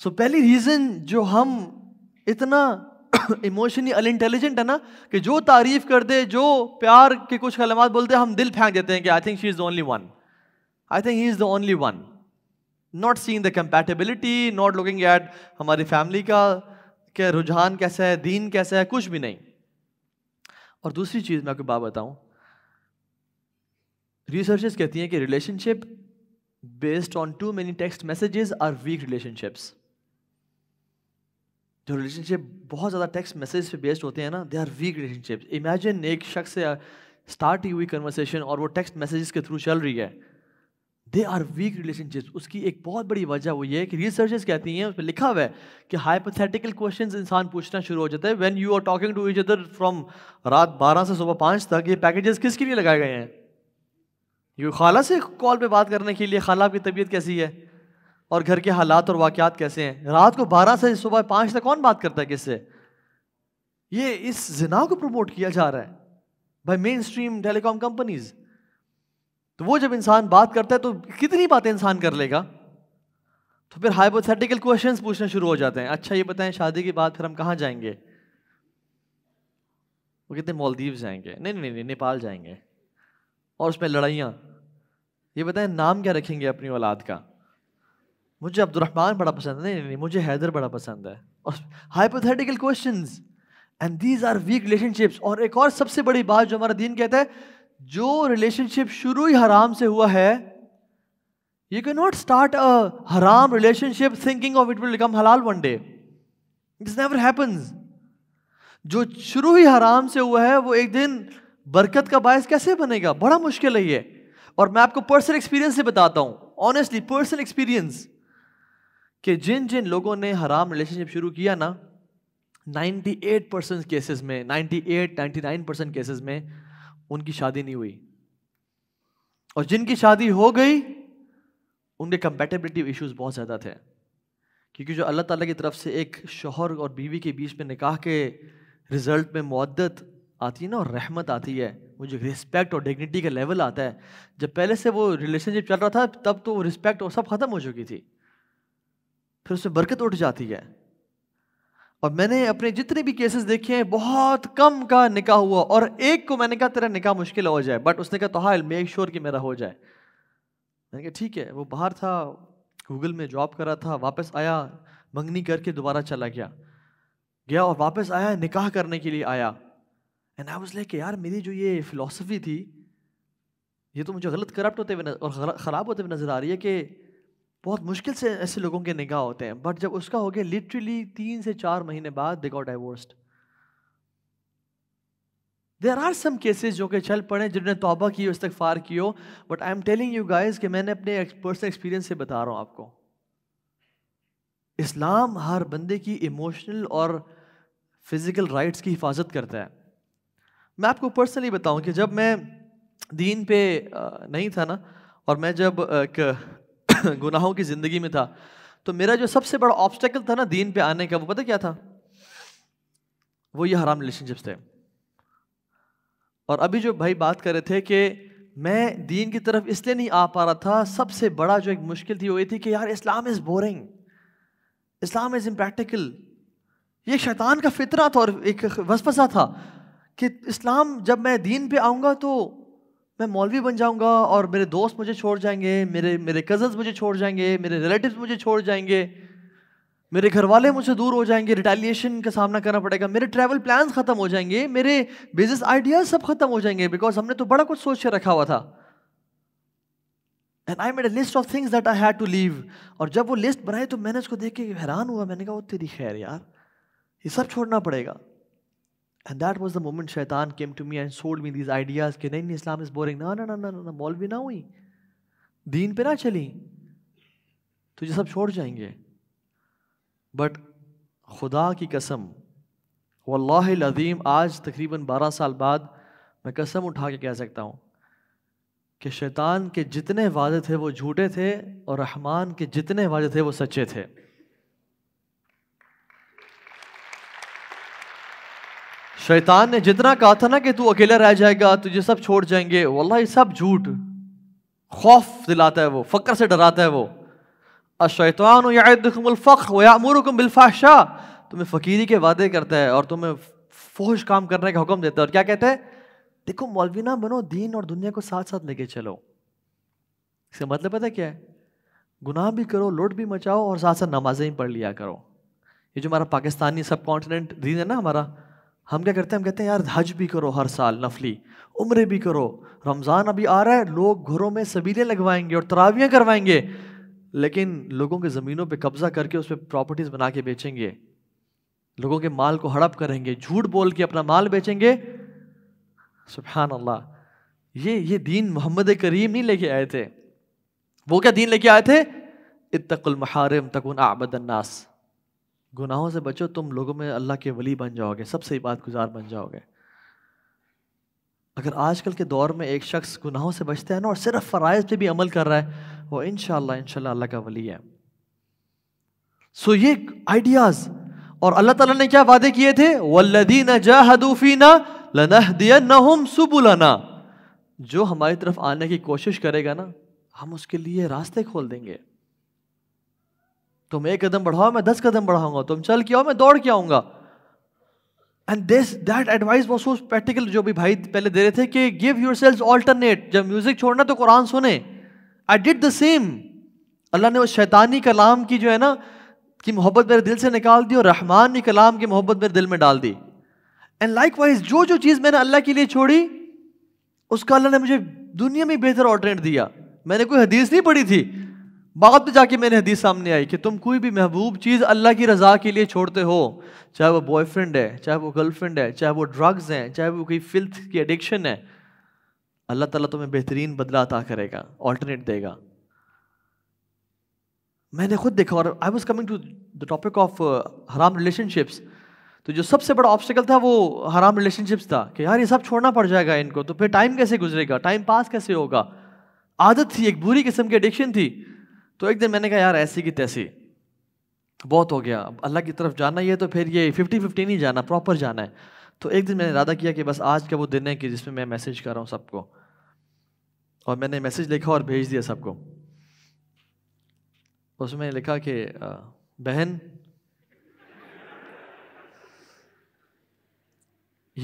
सो so, पहली रीज़न जो हम इतना इमोशनली अनइंटेलिजेंट है ना कि जो तारीफ कर दे जो प्यार के कुछ कलम बोलते हम दिल फेंक देते हैं कि I think she is the only one I think he is the only one not seeing the compatibility not looking at हमारी फैमिली का क्या रुझान कैसा है दीन कैसा है कुछ भी नहीं और दूसरी चीज़ मैं आपको बात बताऊँ रिसर्चेस कहती हैं कि relationship based on too many text messages are weak relationships जो रिलेशनशिप बहुत ज़्यादा टेक्स्ट मैसेज पे बेस्ड होते हैं ना they are weak relationship imagine एक शख्स से स्टार्ट ही हुई कन्वर्सेशन और वो टेक्स्ट मैसेजेस के थ्रू चल रही है दे आर वीक रिलेशनशिप्स उसकी एक बहुत बड़ी वजह वो ये है कि रिसर्चेस कहती हैं उस पर लिखा हुआ है कि हाइपोथेटिकल क्वेश्चन इंसान पूछना शुरू हो जाता है when you are talking to each other from रात बारह से सुबह पाँच तक ये पैकेजेस किसके लिए लगाए गए हैं यूँ खाला से कॉल पे बात करने के लिए खाला आपकी तबीयत कैसी है और घर के हालात और वाक़ात कैसे हैं रात को बारह से सुबह पाँच तक कौन बात करता है किससे ये इस जिना को प्रमोट किया जा रहा है by mainstream telecom companies तो वो जब इंसान बात करता है तो कितनी बातें इंसान कर लेगा तो फिर हाइपोथेटिकल क्वेश्चन पूछना शुरू हो जाते हैं अच्छा ये बताएं शादी के बाद फिर हम कहाँ जाएंगे वो कितने मॉलदीव जाएंगे नहीं नहीं नहीं नेपाल जाएंगे और उसमें लड़ाइयाँ ये बताएं नाम क्या रखेंगे अपनी औलाद का मुझे अब्दुलरहमान बड़ा पसंद है नहीं नहीं मुझे हैदर बड़ा पसंद है और hypothetical question and these are weak relationships और एक और सबसे बड़ी बात जो हमारा दीन कहता है जो रिलेशनशिप शुरू ही हराम से हुआ है you can not start a हराम relationship thinking of it will become हलाल one day it's never happens जो शुरू ही हराम से हुआ है वो एक दिन बरकत का बायस कैसे बनेगा बड़ा मुश्किल है ये और मैं आपको पर्सनल एक्सपीरियंस से बताता हूँ ऑनेस्टली पर्सनल एक्सपीरियंस कि जिन जिन लोगों ने हराम रिलेशनशिप शुरू किया ना 98 परसेंट केसेस में 98 99 परसेंट केसेस में उनकी शादी नहीं हुई और जिनकी शादी हो गई उनके कंपेटेबिलिटी इश्यूज बहुत ज़्यादा थे क्योंकि जो अल्लाह ताला की तरफ से एक शोहर और बीवी के बीच में निकाह के रिज़ल्ट में मदद आती है ना और रहमत आती है वो जो रिस्पेक्ट और डिग्निटी का लेवल आता है जब पहले से वो रिलेशनशिप चल रहा था तब तो वो रिस्पेक्ट और सब ख़त्म हो चुकी थी फिर उसमें बरकत उठ जाती है और मैंने अपने जितने भी केसेस देखे हैं बहुत कम का निकाह हुआ और एक को मैंने कहा तेरा निकाह मुश्किल हो जाए बट उसने कहा तो हाँ मेक श्योर कि मेरा हो जाए मैंने कहा ठीक है वो बाहर था गूगल में जॉब कर रहा था वापस आया मंगनी करके दोबारा चला गया गया और वापस आया निकाह करने के लिए आया एंड आई वॉज लाइक यार मेरी जो ये फिलासफी थी ये तो मुझे गलत करप्ट होते हुए और ख़राब होते हुए नज़र आ रही है कि बहुत मुश्किल से ऐसे लोगों के निगाह होते हैं बट जब उसका हो गया लिटरली तीन से चार महीने बाद they got divorced there are some cases जो कि चल पड़े जिन्होंने तोबा की हो इस्तफार की हो but I am telling you guys कि मैंने अपने पर्सनल एक्सपीरियंस से बता रहा हूँ आपको इस्लाम हर बंदे की इमोशनल और फिज़िकल राइट्स की हिफाजत करता है मैं आपको पर्सनली बताऊं कि जब मैं दीन पे नहीं था ना और मैं जब एक गुनाहों की ज़िंदगी में था तो मेरा जो सबसे बड़ा ऑब्स्टेकल था ना दीन पे आने का वो पता क्या था वो ये हराम रिलेशनशिप्स थे और अभी जो भाई बात कर रहे थे कि मैं दीन की तरफ इसलिए नहीं आ पा रहा था सबसे बड़ा जो एक मुश्किल थी वो ये थी कि यार इस्लाम इज़ बोरिंग इस्लाम इज़ इम्प्रैक्टिकल ये शैतान का फितरा था और एक वसफसा था कि इस्लाम जब मैं दीन पे आऊँगा तो मैं मौलवी बन जाऊँगा और मेरे दोस्त मुझे छोड़ जाएंगे मेरे मेरे कज़न्स मुझे छोड़ जाएंगे मेरे रिलेटिव मुझे छोड़ जाएंगे मेरे घर वाले मुझसे दूर हो जाएंगे रिटेलिएशन का सामना करना पड़ेगा मेरे ट्रैवल प्लान ख़त्म हो जाएंगे मेरे बिजनेस आइडियाज सब ख़त्म हो जाएंगे बिकॉज हमने तो बड़ा कुछ सोच के रखा हुआ था and I made a list of things that I had to leave और जब वो लिस्ट बनाई तो मैंने उसको देख के हैरान हुआ मैंने कहा वो तेरी खैर यार ये सब छोड़ना पड़ेगा and that was the moment शैतान came to me and sold me these ideas के नहीं इस्लाम इज़ बोरिंग ना ना ना ना ना भी ना हुई दीन पे ना चली तुझे सब छोड़ जाएंगे बट खुदा की कसम वल्लाज़ीम आज तकरीबन 12 साल बाद मैं कसम उठा के कह सकता हूँ कि शैतान के जितने वादे थे वो झूठे थे और रहमान के जितने वादे थे वो सच्चे थे शैतान ने जितना कहा था ना कि तू अकेला रह जाएगा तुझे सब छोड़ जाएंगे वल्लाह सब झूठ खौफ दिलाता है वो फकर से डराता है वो अशैतान यादमफ़्रयामुरकम बिलफाशा तुम्हें फ़कीरी के वादे करता है और तुम्हें फोश काम करने का हुक्म देता है और क्या कहते हैं देखो मौलवी बनो दीन और दुनिया को साथ साथ लेके चलो इसका मतलब पता क्या है गुनाह भी करो लुट भी मचाओ और साथ साथ नमाजें ही पढ़ लिया करो ये जो हमारा पाकिस्तानी सब कॉन्टिनेंट दीन है ना हमारा हम क्या करते हैं हम कहते हैं यार हज भी करो हर साल नफली उम्र भी करो रमज़ान अभी आ रहा है लोग घरों में सबीलें लगवाएंगे और तरावियाँ करवाएंगे लेकिन लोगों के ज़मीनों पे कब्ज़ा करके उस पर प्रॉपर्टीज़ बना के बेचेंगे लोगों के माल को हड़प करेंगे झूठ बोल के अपना माल बेचेंगे सुबहान अल्लाह ये ये दीन मोहम्मद करीम नहीं लेके आए थे वो क्या दीन लेके आए थे इतकुल महारम तकुन आबदन्नास गुनाहों से बचो तुम लोगों में अल्लाह के वली बन जाओगे सबसे बात गुजार बन जाओगे अगर आजकल के दौर में एक शख्स गुनाहों से बचते हैं ना और सिर्फ फ़रज़ पे भी अमल कर रहा है वो इन इन अल्लाह का वली है सो ये आइडियाज़ और अल्लाह ताला ने क्या वादे किए थे वल्लदीन जाहदूफीना सुबुलना जो हमारी तरफ आने की कोशिश करेगा ना हम उसके लिए रास्ते खोल देंगे तुम एक कदम बढ़ाओ मैं दस कदम बढ़ाऊंगा तुम चल के आओ मैं दौड़ के आऊंगा and this that advice was so practical जो भी भाई पहले दे रहे थे कि गिव योर सेल्स ऑल्टरनेट जब म्यूजिक छोड़ना तो कुरान सुने I did the same Allah ने उस शैतानी कलाम की जो है ना कि मोहब्बत मेरे दिल से निकाल दी और रहमानी कलाम की मोहब्बत मेरे दिल में डाल दी एंड लाइक वाइज जो जो चीज़ मैंने अल्लाह के लिए छोड़ी उसका अल्लाह ने मुझे दुनिया में बेहतर ऑल्टरनेट दिया मैंने कोई हदीस नहीं पढ़ी थी बाद में जाके मैंने हदीस सामने आई कि तुम कोई भी महबूब चीज़ अल्लाह की रज़ा के लिए छोड़ते हो चाहे वो बॉयफ्रेंड है चाहे वो गर्लफ्रेंड है चाहे वो ड्रग्स हैं चाहे वो कोई फिल्थ की एडिक्शन है अल्लाह ताला तुम्हें बेहतरीन बदला अता करेगा ऑल्टरनेट देगा मैंने खुद देखा और I was coming to the topic of हराम रिलेशनशिप्स तो जो सबसे बड़ा ऑब्स्टिकल था वो हराम रिलेशनशिप्स था कि यार ये सब छोड़ना पड़ जाएगा इनको तो फिर टाइम कैसे गुजरेगा टाइम पास कैसे होगा आदत थी एक बुरी किस्म की एडिक्शन थी तो एक दिन मैंने कहा यार ऐसी की तैसी बहुत हो गया अल्लाह की तरफ जाना ही है तो फिर ये फिफ्टी फिफ्टी नहीं जाना प्रॉपर जाना है तो एक दिन मैंने इरादा किया कि बस आज का वो दिन है कि जिसमें मैं मैसेज कर रहा हूँ सबको और मैंने मैसेज लिखा और भेज दिया सबको उसमें लिखा कि बहन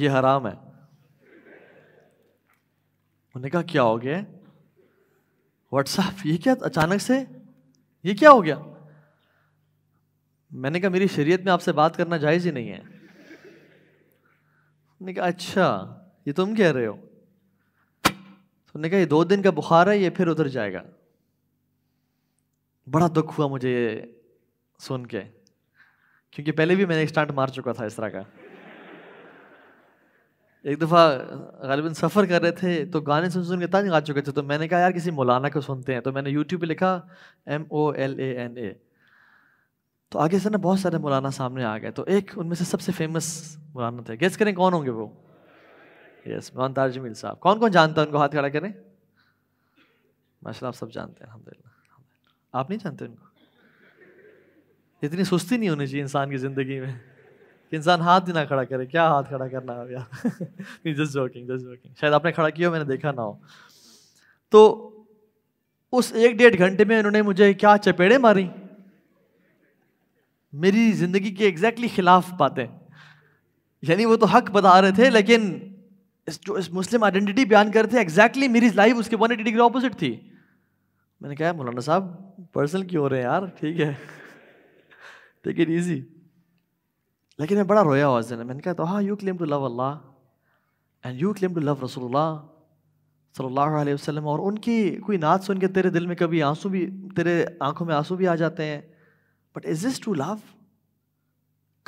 ये हराम है उन्होंने कहा क्या हो गया व्हाट्सएप ये क्या अचानक से ये क्या हो गया मैंने कहा मेरी शरीयत में आपसे बात करना जायज़ ही नहीं है ने कहा अच्छा ये तुम कह रहे हो तो कहा ये दो दिन का बुखार है ये फिर उतर जाएगा बड़ा दुख हुआ मुझे ये सुन के क्योंकि पहले भी मैंने स्टार्ट मार चुका था इस तरह का एक दफ़ा गालिबा सफ़र कर रहे थे तो गाने सुन सुन के तंग गा चुके थे तो मैंने कहा यार किसी मौलाना को सुनते हैं तो मैंने यूट्यूब पे लिखा M O L A N A तो आगे से ना बहुत सारे मौलाना सामने आ गए तो एक उनमें से सबसे फेमस मौलाना थे गेस करें कौन होंगे वो यस मोहन तार साहब कौन कौन जानता है उनको हाथ खड़ा करें माशा आप सब जानते हैं अलहमद आप नहीं जानते उनको इतनी सुस्ती नहीं होनी चाहिए इंसान की ज़िंदगी में इंसान हाथ ही ना खड़ा करे क्या हाथ खड़ा करना है यार जस्ट जोकिंग जस्ट जोकिंग शायद आपने खड़ा किया मैंने देखा ना हो तो उस एक डेढ़ घंटे में उन्होंने मुझे क्या चपेड़े मारी मेरी ज़िंदगी के एग्जैक्टली खिलाफ बातें यानी वो तो हक बता रहे थे लेकिन इस जो इस मुस्लिम आइडेंटिटी बयान कर रहे थे एग्जैक्टली मेरी लाइफ उसके वन एटी डिग्री ऑपोजिट थी मैंने कहा मौलाना साहब पर्सनल क्यों हो रहे हैं यार ठीक है टेक इट ईजी लेकिन मैं बड़ा रोया हुआ मैंने कहा तो हाँ you claim to love Allah and you claim to love रसोल्ला सल्लल्लाहु अलैहि वसल्लम और उनकी कोई नात सुन के तेरे दिल में कभी आंसू भी तेरे आंखों में आंसू भी आ जाते हैं but is this true love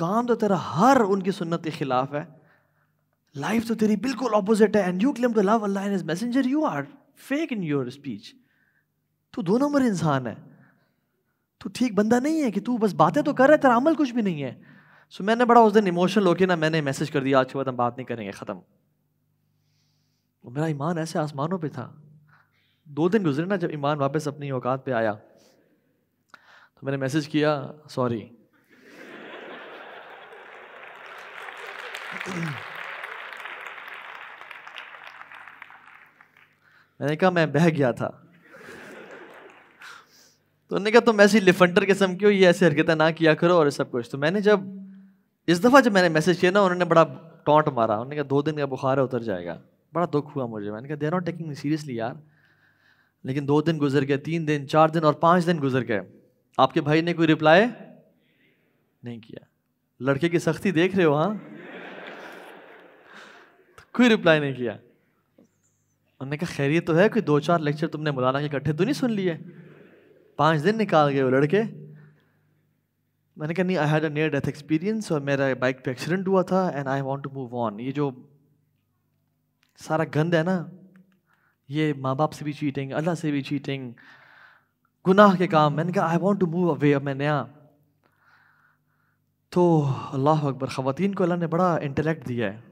काम तो तेरा हर उनकी सुन्नत के ख़िलाफ़ है लाइफ तो तेरी बिल्कुल अपोजिट है and you claim to love Allah and his messenger you are fake in your speech तू दो नंबर इंसान है तू ठीक बंदा नहीं है कि तू बस बातें तो कर रहा है तेरा अमल कुछ भी नहीं है सो मैंने बड़ा उस दिन इमोशनल होकर ना मैंने मैसेज कर दिया आज के बाद हम बात नहीं करेंगे ख़त्म वो मेरा ईमान ऐसे आसमानों पे था दो दिन गुजरे ना जब ईमान वापस अपनी औकात पे आया तो मैंने मैसेज किया सॉरी मैंने कहा मैं बह गया था तो उन्होंने कहा तुम तो ऐसी लिफंटर किस्म की हो ये ऐसी हरकतें ना किया करो और सब कुछ तो मैंने जब इस दफ़ा जब मैंने मैसेज किया ना उन्होंने बड़ा टॉट मारा उन्होंने कहा दो दिन का बुखार है उतर जाएगा बड़ा दुख हुआ मुझे मैंने कहा दे नॉट टेकिंग सीरियसली यार लेकिन दो दिन गुजर गए तीन दिन चार दिन और पाँच दिन गुजर गए आपके भाई ने कोई रिप्लाई नहीं किया लड़के की सख्ती देख रहे हो हाँ तो कोई रिप्लाई नहीं किया उन्होंने कहा खैरियत तो है कोई दो चार लेक्चर तुमने मौलाना के इकट्ठे तो नहीं सुन लिए पाँच दिन निकाल गए वो लड़के मैंने कहा नहीं I had a near death experience और मेरा बाइक पे एक्सीडेंट हुआ था and I want to move on ये जो सारा गंद है ना ये माँ बाप से भी चीटिंग अल्लाह से भी चीटिंग गुनाह के काम मैंने कहा I want to move away अब मैं नया तो अल्लाह अकबर ख़वान को अल्लाह ने बड़ा इंटेलेक्ट दिया है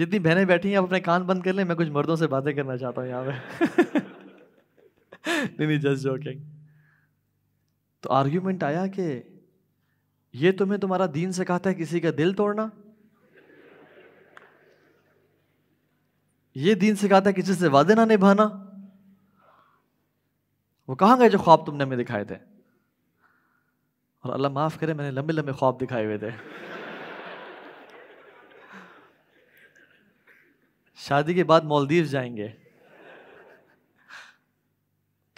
जितनी बहनें बैठी हैं आप अपने कान बंद कर लें मैं कुछ मर्दों से बातें करना चाहता हूँ यहाँ पे नहीं नहीं जस्ट जोकिंग तो आर्ग्यूमेंट आया कि ये तुम्हें तुम्हारा दीन से कहता है किसी का दिल तोड़ना ये दीन से कहता है किसी से वादे ना निभाना वो कहा गए जो ख्वाब तुमने हमें दिखाए थे और अल्लाह माफ़ करे मैंने लंबे लंबे ख्वाब दिखाए हुए थे शादी के बाद मालदीव जाएंगे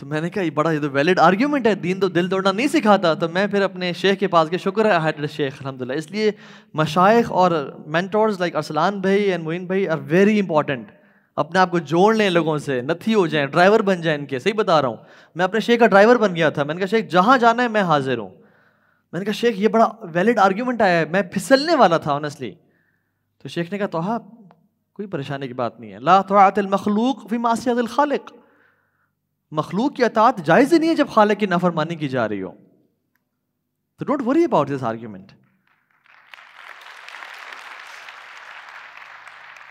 तो मैंने कहा ये बड़ा ये तो वैलिड आर्ग्यूमेंट है दीन तो दिल तोड़ना नहीं सिखाता तो मैं फिर अपने शेख के पास के शुक्र है हाइड शेख अलहमदिल्ला इसलिए मशाइ और मैंटोर्स लाइक अरसलान भाई एंड मोइन भाई आर वेरी इंपॉर्टेंट अपने आप को जोड़ लें लोगों से नथी हो जाएं ड्राइवर बन जाएं इनके सही बता रहा हूँ मैं अपने शेख का ड्राइवर बन गया था मैंने कहा शेख जहाँ जाना है मैं हाजिर हूँ मैंने कहा शेख ये बड़ा वैलिड आर्ग्यूमेंट आया है मैं फिसलने वाला था ऑनेस्टली तो शेख ने कहा तो कोई परेशानी की बात नहीं है ला तो मखलूक फी मासी खालिक मखलूक की अतात जायज़ ही नहीं है जब खाले की नाफरमानी की जा रही हो तो don't worry about this argument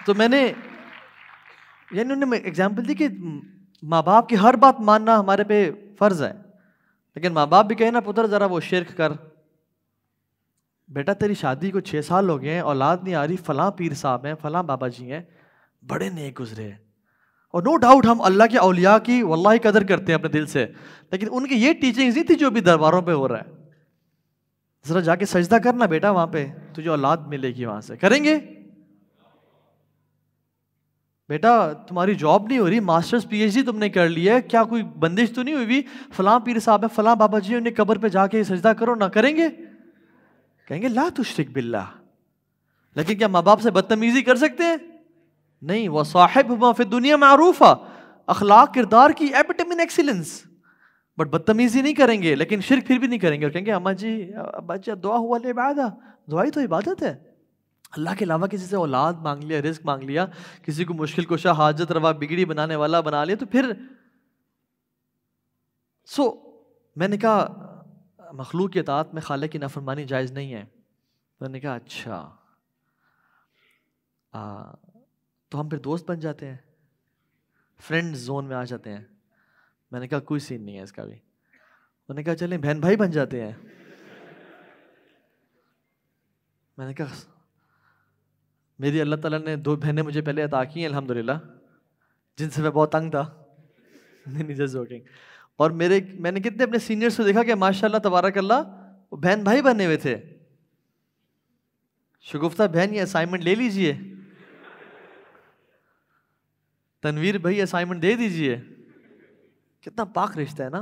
तो मैंने यानी उन्होंने एग्जाम्पल दी कि माँ बाप की हर बात मानना हमारे पे फ़र्ज़ है लेकिन माँ बाप भी कहे ना पुत्र ज़रा वो शेर कर बेटा तेरी शादी को छः साल हो गए हैं औलाद नहीं आ रही फलां पीर साहब हैं फलां बाबा जी हैं बड़े नेक गुजरे हैं और नो डाउट हम अल्लाह के अलिया की वल्ला कदर करते हैं अपने दिल से लेकिन उनकी ये टीचिंग्स नहीं थी जो अभी दरबारों पे हो रहा है ज़रा जाके सजदा करना बेटा वहां पे तुझे औलाद मिलेगी वहां से करेंगे बेटा तुम्हारी जॉब नहीं हो रही मास्टर्स पीएचडी तुमने कर ली है क्या कोई बंदिश तो नहीं हुई भी फलां पीर साहब है फलां बाबा जी उन्हें कब्र पे जाके सजदा करो ना करेंगे कहेंगे ला तुशरिक बिल्ला लेकिन क्या माँ बाप से बदतमीजी कर सकते हैं नहीं वह साहिब फिर दुनिया में मरूफा अखलाक किरदार की एपिटम इन एक्सीलेंस बट बदतमीजी नहीं करेंगे लेकिन शिरक फिर भी नहीं करेंगे और कहेंगे अम्मा जी बच्चा जी दुआ हुआ ले इबादा दुआ ही तो इबादत है अल्लाह के अलावा किसी से औलाद मांग लिया रिस्क मांग लिया किसी को मुश्किल कोशा हाजत रवा बिगड़ी बनाने वाला बना लिया तो फिर सो मैंने कहा मखलूक तात में खाले की नाफरमानी जायज़ नहीं है मैंने कहा अच्छा तो हम फिर दोस्त बन जाते हैं फ्रेंड जोन में आ जाते हैं मैंने कहा कोई सीन नहीं है इसका भी उन्होंने कहा चले बहन भाई बन जाते हैं मैंने कहा मेरी अल्लाह ताला ने दो बहनें मुझे पहले अदा की हैं अलहमदिल्ला जिनसे मैं बहुत तंग था नहीं नहीं जस्ट जोकिंग और मेरे मैंने कितने अपने सीनियर्स को देखा कि माशाल्लाह अल्लाह वो बहन भाई बने हुए थे शगुफ्ता बहन ये असाइनमेंट ले लीजिए तनवीर भाई असाइनमेंट दे दीजिए कितना पाक रिश्ता है ना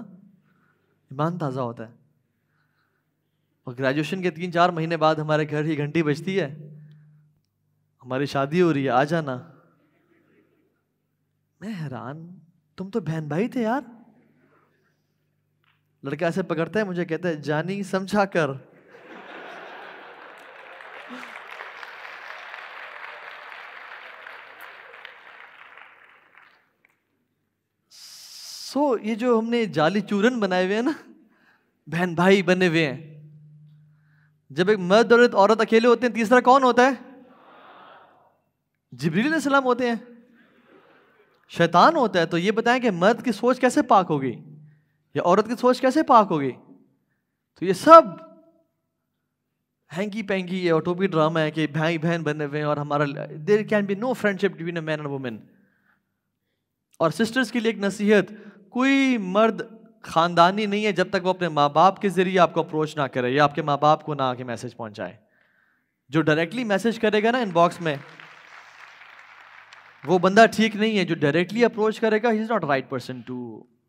ईमान ताज़ा होता है और ग्रेजुएशन के तीन चार महीने बाद हमारे घर की घंटी बजती है हमारी शादी हो रही है आ जाना मैं हैरान तुम तो बहन भाई थे यार लड़का ऐसे पकड़ता है मुझे कहता है जानी समझा कर सो so, ये जो हमने जाली चूरन बनाए हुए हैं ना बहन भाई बने हुए हैं जब एक मर्द और औरत अकेले होते हैं तीसरा कौन होता है जबरील सलाम होते हैं शैतान होता है तो ये बताएं कि मर्द की सोच कैसे पाक होगी या औरत की सोच कैसे पाक होगी तो ये सब हैंगी पैंगी ये ऑटोपी ड्रामा है कि भाई बहन बने हुए हैं और हमारा there can be no friendship between a man and women और सिस्टर्स के लिए एक नसीहत कोई मर्द खानदानी नहीं है जब तक वो अपने माँ बाप के ज़रिए आपको अप्रोच ना करे या आपके माँ बाप को ना आके मैसेज पहुंचाए जो डायरेक्टली मैसेज करेगा ना इनबॉक्स में वो बंदा ठीक नहीं है जो डायरेक्टली अप्रोच करेगा he is not right person to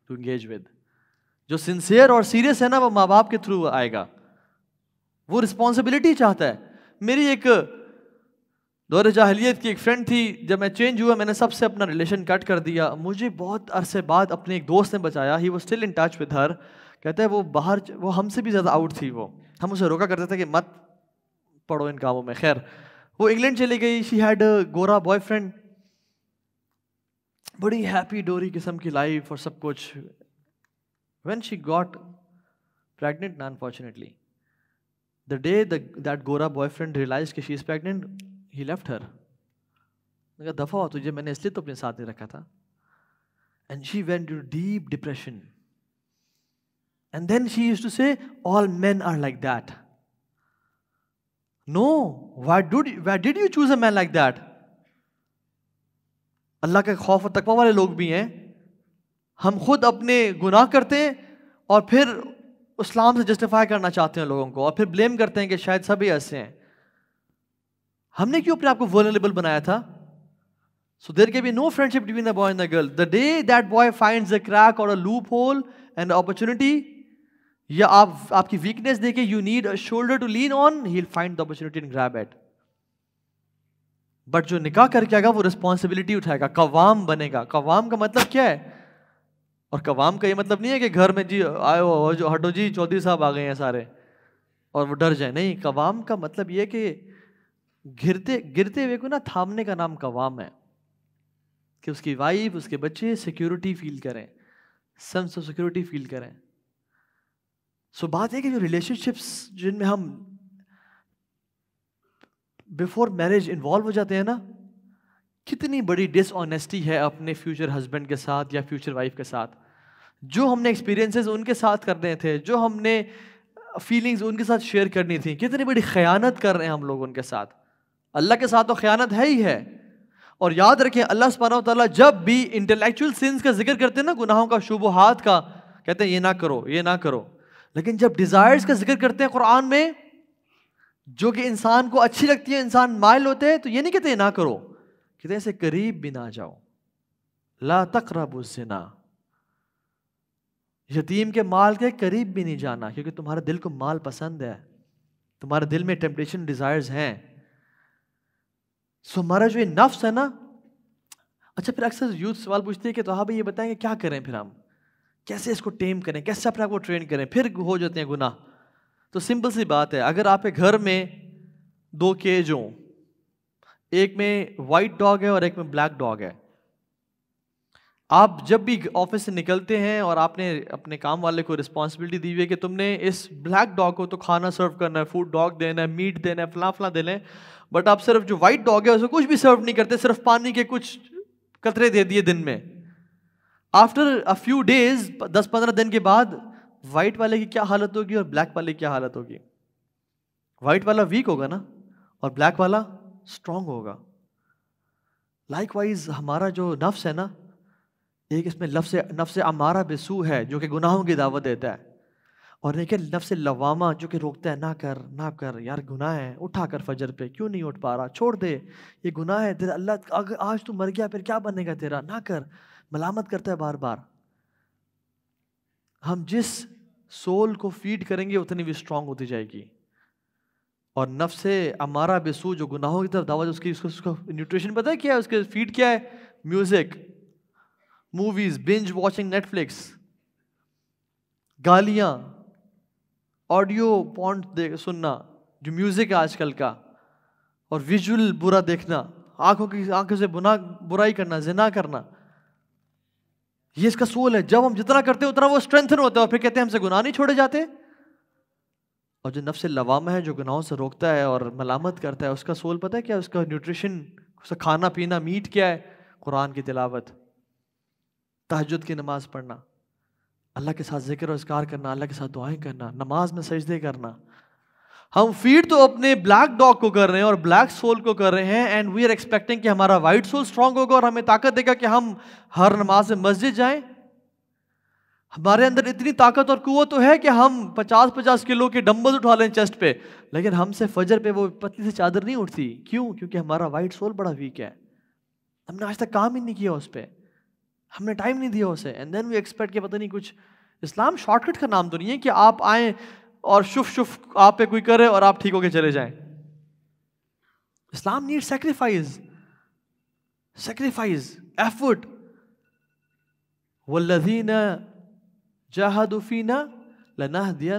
to engage with जो सिंसियर और सीरियस है ना वो माँ बाप के थ्रू आएगा वो रिस्पॉन्सिबिलिटी चाहता है मेरी एक दौर जाहलीत की एक फ्रेंड थी जब मैं चेंज हुआ मैंने सबसे अपना रिलेशन कट कर दिया मुझे बहुत अरसे बाद अपने एक दोस्त ने बचाया ही वो still in touch with her कहते हैं वो बाहर वो हमसे भी ज़्यादा आउट थी वो हम उसे रोका करते थे कि मत पढ़ो इन कामों में खैर वो इंग्लैंड चली गई शी हैड गोरा बॉयफ्रेंड बड़ी हैप्पी डोरी किस्म की लाइफ और सब कुछ when she got pregnant unfortunately the day that गोरा बॉयफ्रेंड boyfriend कि she is pregnant he left her मैं दफ़ा हो तुझे मैंने इसलिए तो अपने साथ नहीं रखा था and she went to deep depression and then she use to say all man are like that no why do why did you choose a man like that Allah के खौफ और तकवा वाले लोग भी हैं हम खुद अपने गुनाह करते हैं और फिर इस्लाम से जस्टिफाई करना चाहते हैं लोगों को और फिर ब्लेम करते हैं कि शायद सभी ऐसे हैं हमने क्यों अपने आपको वर्नरेबल बनाया था देर के be no friendship between between boy and and girl the day that boy find a crack और a loophole and opportunity या आप आपकी वीकनेस देखे you need a shoulder to lean on he find the opportunity and grab it but जो निकाह करके आएगा वो रिस्पॉन्सिबिलिटी उठाएगा कवाम बनेगा कवाम का मतलब क्या है और कवाम का ये मतलब नहीं है कि घर में जी आयो जो हटो जी चौधरी साहब आ गए हैं सारे और वो डर जाए नहीं कवाम का मतलब ये कि गिरते गिरते हुए को ना थामने का नाम कवाम है कि उसकी वाइफ उसके बच्चे सिक्योरिटी फील करें सेंस ऑफ सिक्योरिटी फील करें सो so, बात है कि जो रिलेशनशिप्स जिनमें हम बिफोर मैरिज इन्वॉल्व हो जाते हैं ना कितनी बड़ी डिसऑनेस्टी है अपने फ्यूचर हस्बैंड के साथ या फ्यूचर वाइफ के साथ जो हमने एक्सपीरियंसेस उनके साथ करने थे जो हमने फीलिंग्स उनके साथ शेयर करनी थी कितनी बड़ी खयानत कर रहे हैं हम लोग उनके साथ अल्लाह के साथ तो ख्यानत है ही है और याद रखें अल्लाह सुबहाना ताला जब भी इंटेलेक्चुअल सिंस का जिक्र करते हैं ना गुनाहों का शुबहात का कहते हैं ये ना करो ये ना करो लेकिन जब डिज़ायर्स का जिक्र करते हैं कुरान में जो कि इंसान को अच्छी लगती है इंसान मायल होते हैं तो ये नहीं कहते ना करो कहते ऐसे करीब भी ना जाओ ला तक रबना यतीम के माल के करीब भी नहीं जाना क्योंकि तुम्हारे दिल को माल पसंद है तुम्हारे दिल में टेम्पटेशन डिज़ायर्स हैं सो हमारा जो ये नफ्स है ना अच्छा फिर अक्सर यूथ सवाल पूछते हैं कि तो हाँ भाई ये बताएंगे क्या करें फिर हम कैसे इसको टेम करें कैसे अपने आप को ट्रेन करें फिर हो जाते हैं गुनाह तो सिंपल सी बात है अगर आपके घर में दो केज हों एक में वाइट डॉग है और एक में ब्लैक डॉग है आप जब भी ऑफिस से निकलते हैं और आपने अपने काम वाले को रिस्पॉन्सिबिलिटी दी हुई है कि तुमने इस ब्लैक डॉग को तो खाना सर्व करना है फूड डॉग देना है मीट देना है फला फला देना है बट आप सिर्फ जो वाइट डॉग है उसे कुछ भी सर्व नहीं करते सिर्फ पानी के कुछ कतरे दे दिए दिन में आफ्टर अ फ्यू डेज दस पंद्रह दिन के बाद वाइट वाले की क्या हालत होगी और ब्लैक वाले की क्या हालत होगी वाइट वाला वीक होगा ना और ब्लैक वाला स्ट्रांग होगा लाइक वाइज हमारा जो नफ्स है ना एक इसमें लफ्स नफ्स अमारा बेसू है जो कि गुनाहों की दावत देता है और देखिए नफ्स लवामा जो कि रोकता है ना कर ना कर यार गुनाह है उठा कर फजर पे क्यों नहीं उठ पा रहा छोड़ दे ये गुनाह है तेरा अल्लाह अगर आज तू मर गया फिर क्या बनेगा तेरा ना कर मलामत करता है बार बार हम जिस सोल को फीड करेंगे उतनी भी स्ट्रांग होती जाएगी और नफ्स हमारा बेसू जो गुनाहों की तरफ दावा जो उसकी उसको, उसका न्यूट्रिशन पता है क्या है उसके फीड क्या है music movies binge watching Netflix गालियां ऑडियो पॉइंट सुनना जो म्यूज़िक है आजकल का और विजुअल बुरा देखना आंखों की आंखों से बुना बुराई करना जिना करना ये इसका सोल है जब हम जितना करते हैं उतना वो स्ट्रेंथन होता है और फिर कहते हैं हमसे गुनाह नहीं छोड़े जाते और जो नफ्स लवामा है जो गुनाहों से रोकता है और मलामत करता है उसका सोल पता है क्या उसका न्यूट्रिशन उसका खाना पीना मीट क्या है कुरान की तिलावत तहजद की नमाज़ पढ़ना अल्लाह के साथ जिक्र और इसकार करना अल्लाह के साथ दुआएं करना नमाज में सजदे करना हम फीड तो अपने ब्लैक डॉग को कर रहे हैं और ब्लैक सोल को कर रहे हैं एंड वी आर एक्सपेक्टिंग कि हमारा वाइट सोल स्ट्रांग होगा और हमें ताकत देगा कि हम हर नमाज में मस्जिद जाएं हमारे अंदर इतनी ताकत और कुत तो है कि हम पचास पचास किलो के डम्बल उठा लें चेस्ट पे लेकिन हमसे फजर पे वो पतली से चादर नहीं उठती क्यों क्योंकि हमारा वाइट सोल बड़ा वीक है हमने आज तक काम ही नहीं किया उस पर हमने टाइम नहीं दिया उसे एंड देन वी एक्सपेक्ट के पता नहीं कुछ इस्लाम शॉर्टकट का नाम तो नहीं है कि आप आए और शुफ शुफ आप पे कोई करे और आप ठीक होके चले जाएं Islam need sacrifice sacrifice effort वल्लजीन जहादुफीना दिया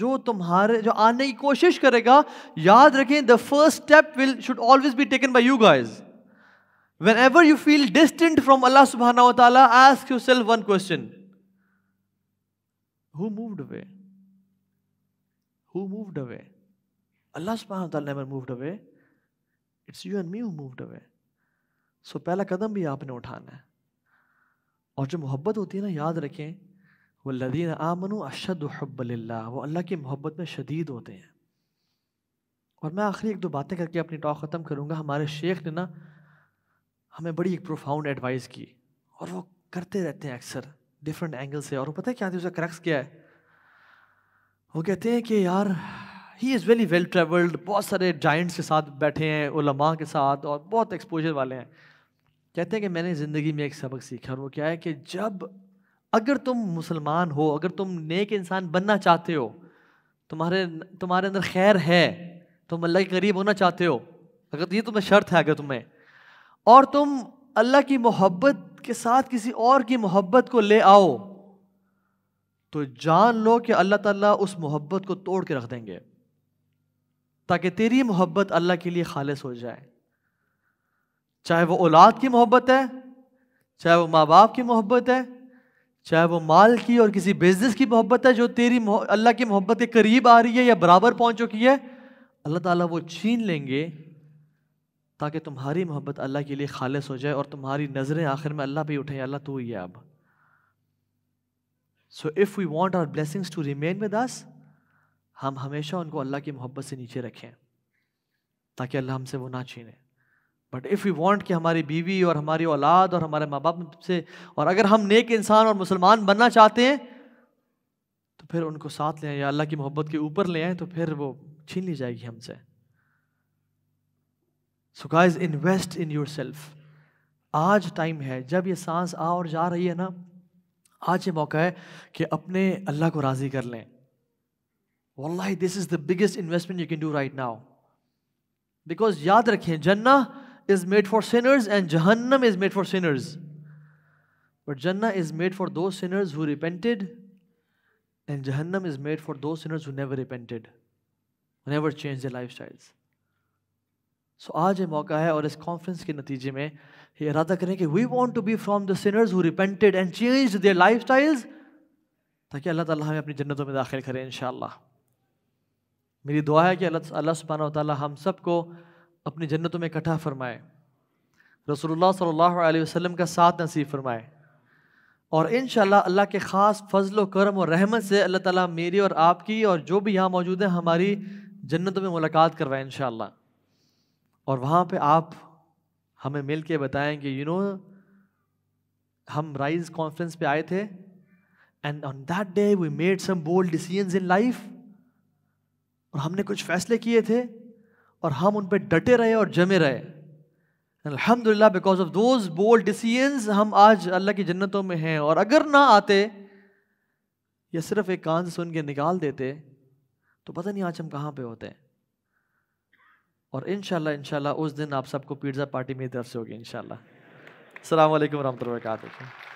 जो तुम्हारे जो आने की कोशिश करेगा याद रखें the first step will should always be taken by you guys whenever you feel distant from Allah सुबहाना तला ask yourself one question who moved away who moved away Allah सुबहाना moved away it's you and me who moved away so पहला कदम भी आपने उठाना है और जो मोहब्बत होती है ना याद रखें वो लदीन आमनु अशद हब्बल्ला वो अल्लाह की मोहब्बत में शदीद होते हैं और मैं आखिरी एक दो बातें करके अपनी टॉक ख़त्म करूँगा हमारे शेख ने ना हमें बड़ी एक प्रोफाउंड एडवाइस की और वो करते रहते हैं अक्सर डिफरेंट एंगल से और वो पता है क्या उसका क्रक्स क्या है वो कहते हैं कि यार he is very well travelled बहुत सारे जाइंट्स के साथ बैठे हैं उलमा के साथ और बहुत एक्सपोजर वाले हैं कहते हैं कि मैंने ज़िंदगी में एक सबक सीखा और वो क्या है कि जब अगर तुम मुसलमान हो अगर तुम नेक इंसान बनना चाहते हो तुम्हारे तुम्हारे अंदर खैर है तुम अल्लाह के करीब होना चाहते हो अगर ये तुम्हें शर्त है अगर तुम्हें और तुम अल्लाह की मोहब्बत के साथ किसी और की मोहब्बत को ले आओ तो जान लो कि अल्लाह ताला उस मोहब्बत को तोड़ के रख देंगे ताकि तेरी मोहब्बत अल्लाह के लिए खालिश हो जाए चाहे वो औलाद की मोहब्बत है चाहे वो माँ बाप की मोहब्बत है चाहे वो माल की और किसी बिजनेस की मोहब्बत है जो तेरी अल्लाह की मोहब्बत के करीब आ रही है या बराबर पहुँच चुकी है अल्लाह ताला वो छीन लेंगे ताकि तुम्हारी मोहब्बत अल्लाह के लिए खालिश हो जाए और तुम्हारी नज़रें आखिर में अल्लाह पर उठें अल्लाह तो ही है अब so if we want our blessings to remain with us हम हमेशा उनको अल्लाह की मोहब्बत से नीचे रखें ताकि अल्लाह हमसे वो ना छीने बट इफ़ यू वॉन्ट कि हमारी बीवी और हमारी औलाद और हमारे माँ बाप से और अगर हम नेक इंसान और मुसलमान बनना चाहते हैं तो फिर उनको साथ ले आए या अल्लाह की मोहब्बत के ऊपर ले आए तो फिर वो छीन ली जाएगी हमसे so guys invest in yourself आज टाइम है जब ये सांस आ और जा रही है ना आज ये मौका है कि अपने अल्लाह को राज़ी कर लें वल्लाह this is the biggest investment you can do right now because याद रखें जन्ना is made for sinners and जहन्नम is made for sinners but जन्ना is made for those sinners who repented and जहन्नम is made for those sinners who never repented never change the lifestyles so so, आज ये मौका है और इस conference के नतीजे में ये इरादा करें कि we want to be from the sinners who repented and change their lifestyles ताकि अल्लाह ताला हमें अपनी जन्नतों में दाखिल करें इन मेरी दुआ है कि अल्लाह अल्लाह सुबहाना ताली हम सबको अपनी जन्नतों में इकट्ठा फरमाए रसोल्ला सल्ला वसलम का साथ नसीब फरमाए और इन अल्लाह के ख़ास फ़जल करम और रहमत से अल्लाह ताली मेरी और आपकी और जो भी यहाँ मौजूद हैं हमारी जन्नतों में मुलाकात करवाए इन और वहाँ पे आप हमें मिल के बताएंगे यू नो हम राइज कॉन्फ्रेंस पे आए थे and on that day we made some bold decisions in life और हमने कुछ फैसले किए थे और हम उन पर डटे रहे और जमे रहे अलहमदिल्ला because of those bold decisions हम आज अल्लाह की जन्नतों में हैं और अगर ना आते या सिर्फ एक कान से सुन के निकाल देते तो पता नहीं आज हम कहाँ पे होते हैं और इन शाला उस दिन आप सबको पिज़्ज़ा पार्टी मेरी तरफ से होगी इन शाला अल्लाम वरहमत वर्का